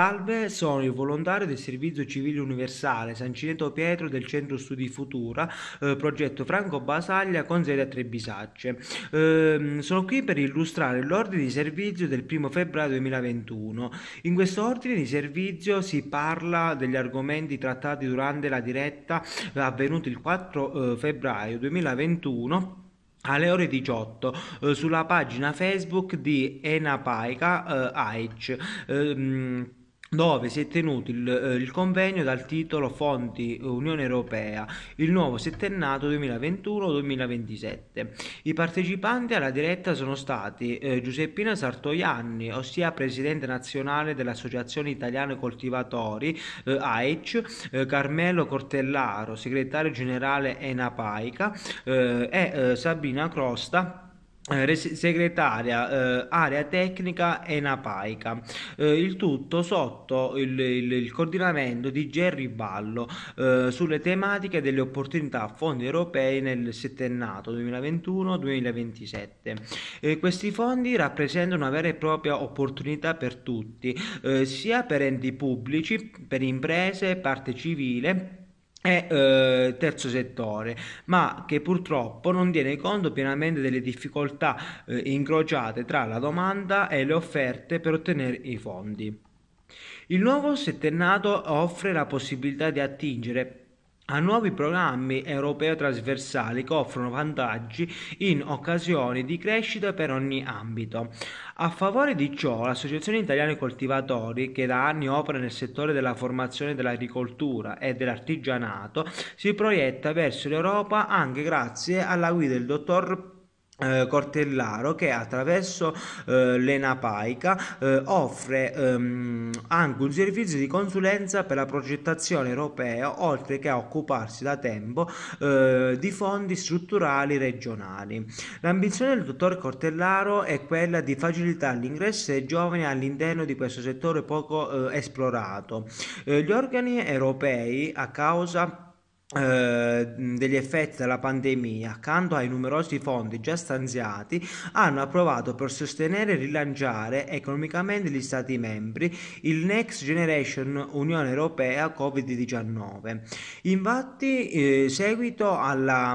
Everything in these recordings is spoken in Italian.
Salve, sono il volontario del Servizio Civile Universale San Cineto Pietro del Centro Studi Futura, eh, progetto Franco Basaglia con sede a Trebisacce. Eh, sono qui per illustrare l'ordine di servizio del 1 febbraio 2021. In questo ordine di servizio si parla degli argomenti trattati durante la diretta eh, avvenuta il 4 eh, febbraio 2021 alle ore 18 eh, sulla pagina Facebook di Enapaica eh, AIC. Eh, dove si è tenuto il, eh, il, convegno dal titolo Fonti eh, Unione Europea, il nuovo settennato 2021-2027. I partecipanti alla diretta sono stati eh, Giuseppina Sartoianni, ossia presidente nazionale dell'Associazione Italiana Coltivatori, eh, AIC, eh, Carmelo Cortellaro, segretario generale Enapaica eh, e Sabina Crosta eh, segretaria eh, area tecnica e napaica eh, il tutto sotto il, il, il, coordinamento di Gerry Ballo eh, sulle tematiche delle opportunità fondi europei nel settennato 2021-2027 eh, questi fondi rappresentano una vera e propria opportunità per tutti eh, sia per enti pubblici per imprese parte civile e eh, terzo settore, ma che purtroppo non tiene conto pienamente delle difficoltà eh, incrociate tra la domanda e le offerte per ottenere i fondi. Il nuovo settennato offre la possibilità di attingere a nuovi programmi europeo trasversali che offrono vantaggi in occasioni di crescita per ogni ambito. A favore di ciò, l'Associazione Italiana Coltivatori, che da anni opera nel settore della formazione dell'agricoltura e dell'artigianato, si proietta verso l'Europa anche grazie alla guida del dottor eh, Cortellaro che attraverso eh, l'Enapaica eh, offre ehm, anche un servizio di consulenza per la progettazione europea oltre che a occuparsi da tempo eh, di fondi strutturali regionali. L'ambizione del dottor Cortellaro è quella di facilitare l'ingresso dei giovani all'interno di questo settore poco eh, esplorato. gli organi europei a causa eh, degli effetti della pandemia, accanto ai numerosi fondi già stanziati, hanno approvato per sostenere e rilanciare economicamente gli Stati membri il Next Generation Unione Europea Covid-19. Infatti, eh, seguito alla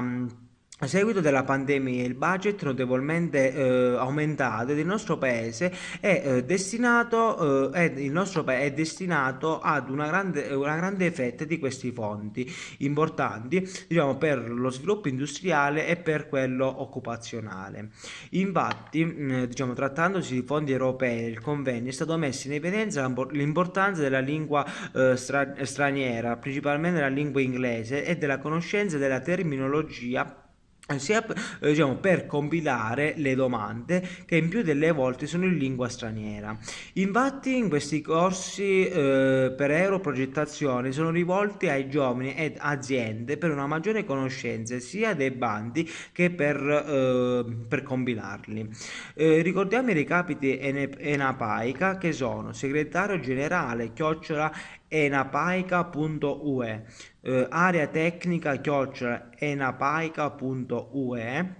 a seguito della pandemia il budget notevolmente eh, aumentato del nostro paese è eh, destinato, eh, è, il nostro paese è destinato ad una grande, eh, una grande fetta di questi fondi importanti diciamo, per lo sviluppo industriale e per quello occupazionale. Infatti, mm, diciamo, trattandosi di fondi europei, il convegno è stato messo in evidenza l'importanza della lingua eh, stra straniera, principalmente la lingua inglese e della conoscenza della terminologia sia eh, diciamo, per compilare le domande che in più delle volte sono in lingua straniera. Infatti in questi corsi eh, per europrogettazione sono rivolti ai giovani e aziende per una maggiore conoscenza sia dei bandi che per, eh, per compilarli. Eh, ricordiamo i recapiti ENAPAICA che sono segretario generale chiocciola enapaica.ue eh, area tecnica chiocciola enapaica.ue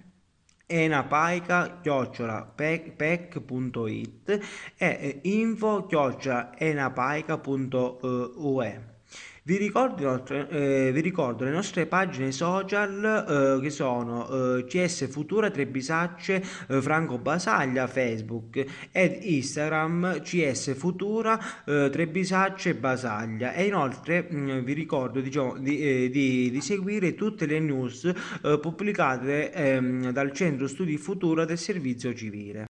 enapaica chiocciola pec.it e eh, info chiocciola enapaica.ue vi ricordo, inoltre, eh, vi ricordo le nostre pagine social eh, che sono eh, CS Futura Trebisacce eh, Franco Basaglia Facebook ed Instagram CS Futura eh, Trebisacce Basaglia e inoltre mh, mm, vi ricordo diciamo, di, eh, di, di, seguire tutte le news pubblicate ehm, dal Centro Studi Futura del Servizio Civile.